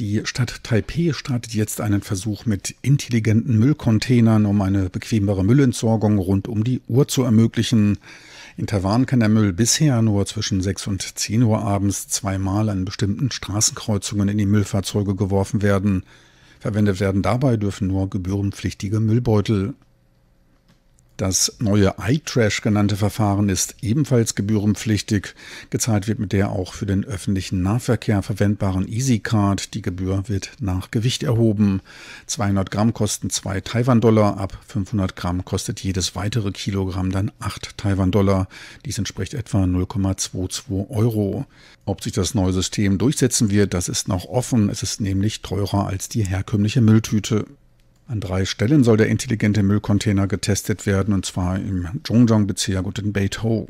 Die Stadt Taipeh startet jetzt einen Versuch mit intelligenten Müllcontainern, um eine bequemere Müllentsorgung rund um die Uhr zu ermöglichen. In Taiwan kann der Müll bisher nur zwischen 6 und 10 Uhr abends zweimal an bestimmten Straßenkreuzungen in die Müllfahrzeuge geworfen werden. Verwendet werden dabei dürfen nur gebührenpflichtige Müllbeutel. Das neue iTrash genannte Verfahren ist ebenfalls gebührenpflichtig. Gezahlt wird mit der auch für den öffentlichen Nahverkehr verwendbaren EasyCard. Die Gebühr wird nach Gewicht erhoben. 200 Gramm kosten 2 Taiwan-Dollar. Ab 500 Gramm kostet jedes weitere Kilogramm dann 8 Taiwan-Dollar. Dies entspricht etwa 0,22 Euro. Ob sich das neue System durchsetzen wird, das ist noch offen. Es ist nämlich teurer als die herkömmliche Mülltüte. An drei Stellen soll der intelligente Müllcontainer getestet werden, und zwar im zhongzhong bezirk und in Beitou.